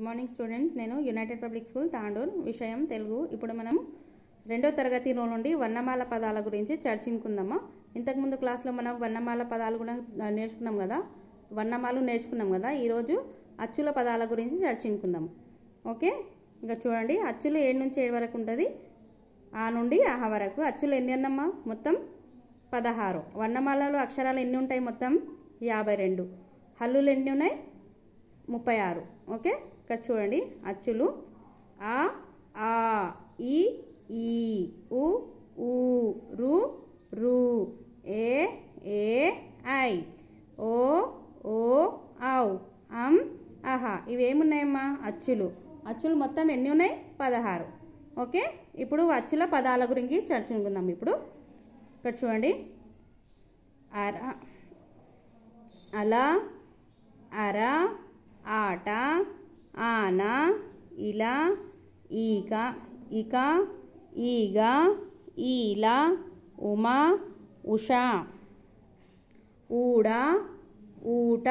good morning students నేను United Public School Tandur విషయం తెలుగు ఇప్పుడు మనం రెండో తరగతి నుండి వర్ణమాల పదాల గురించి చర్చించుకుందామా ఇంతకుముందు క్లాస్లో మనం వర్ణమాల పదాలు కూడా నేర్చుకున్నాం కదా వర్ణమాలు నేర్చుకున్నాం కదా ఈరోజు అచ్చుల పదాల గురించి చర్చించుకుందాం ఓకే ఇంకా చూడండి అచ్చులు ఏడు నుంచి ఏడు వరకు ఉంటుంది ఆ నుండి ఆహ వరకు అచ్చులు ఎన్ని ఉన్నమ్మా మొత్తం పదహారు వర్ణమాలలో అక్షరాలు ఎన్ని ఉంటాయి మొత్తం యాభై రెండు హల్లులు ఎన్ని ఉన్నాయి ముప్పై ఆరు ఓకే ఇక్కడ చూడండి అచ్చులు ఆ ఆ ఈ ఈ ఉ ఊ రు రు ఏ ఏ ఐ ఓ ఓ ఔ అం అహా ఇవేమున్నాయమ్మా అచ్చులు అచ్చులు మొత్తం ఎన్ని ఉన్నాయి పదహారు ఓకే ఇప్పుడు అచ్చుల పదాల గురించి చర్చించుకుందాం ఇప్పుడు ఇక్కడ చూడండి అర అలా అర ఆట ಆನ ಇಲ ಈಗ ಇಕ ಈಗ ಈಲ ಉಮ ಉಷಾ ಊಡ ಊಟ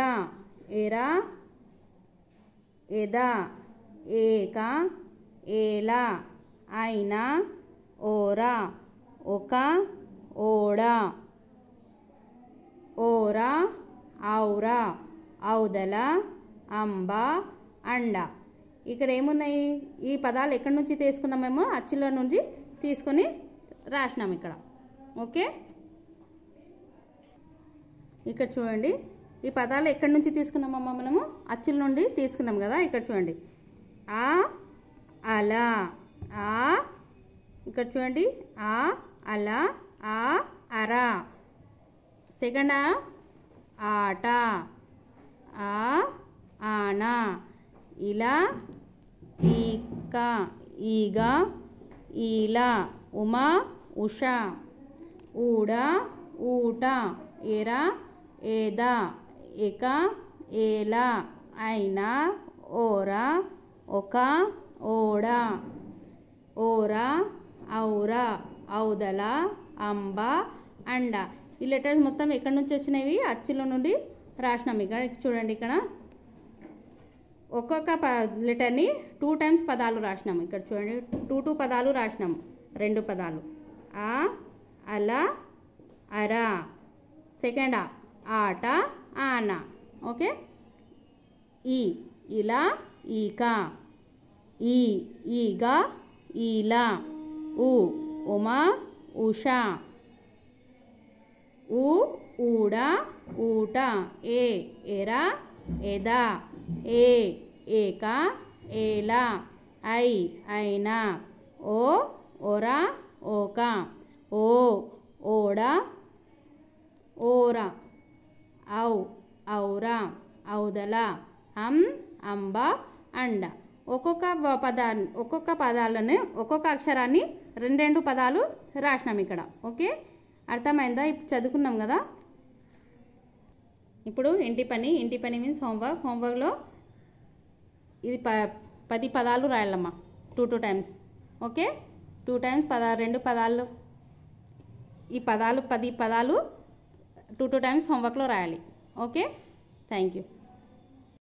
ಎರ ಎದ ಏಕ ಏಲ ಐನ ಓರ ಒಕ ಓಡ ಓರ ಔರ ಔದಲ ಅಂಬ అండ ఇక్కడ ఏమున్నాయి ఈ పదాలు ఎక్కడి నుంచి తీసుకున్నామేమో అచ్చుల నుంచి తీసుకొని రాసినాం ఇక్కడ ఓకే ఇక్కడ చూడండి ఈ పదాలు ఎక్కడి నుంచి తీసుకున్నామమ్మా మనము అచ్చుల నుండి తీసుకున్నాం కదా ఇక్కడ చూడండి ఆ అలా ఆ ఇక్కడ చూడండి ఆ అలా ఆ అరా సెకండ్ ఆట ఆ ఇలా ఈక ఈగ ఇలా ఉమా ఉష ఊడ ఊట ఎర ఏద ఇక ఏలా అయిన ఓర ఒక ఓడ ఓర ఔర ఔదల అంబ అండ ఈ లెటర్స్ మొత్తం ఎక్కడి నుంచి వచ్చినవి అచ్చుల నుండి రాసినాం ఇక్కడ చూడండి ఇక్కడ ఒక్కొక్క ప లెటర్ని టూ టైమ్స్ పదాలు రాసినాము ఇక్కడ చూడండి టూ టూ పదాలు రాసినాము రెండు పదాలు ఆ అల అరా సెకండ్ ఆ ఆట ఆన ఓకే ఈ ఇలా ఈక ఈ ఈగ ఈలా ఉ ఉమా ఉష ఊ ఊడ ఊట ఏ ఎరా ఎదా ఏ ఏక ఏలా ఐ అయినా ఓ ఓరా ఓక ఓ ఓడ ఓర ఔ ఔరా ఔదల అం అంబ అండ ఒక్కొక్క పదాన్ని ఒక్కొక్క పదాలను ఒక్కొక్క అక్షరాన్ని రెండు రెండు పదాలు రాసినాం ఇక్కడ ఓకే అర్థమైందా ఇప్పుడు చదువుకున్నాం కదా ఇప్పుడు ఇంటి పని ఇంటి పని మీన్స్ హోంవర్క్ హోంవర్క్లో ఇది ప పది పదాలు రాయాలమ్మా two two times okay two times పద రెండు పదాలు ఈ పదాలు పది పదాలు టూ టూ టైమ్స్ హోంవర్క్లో రాయాలి ఓకే థ్యాంక్ యూ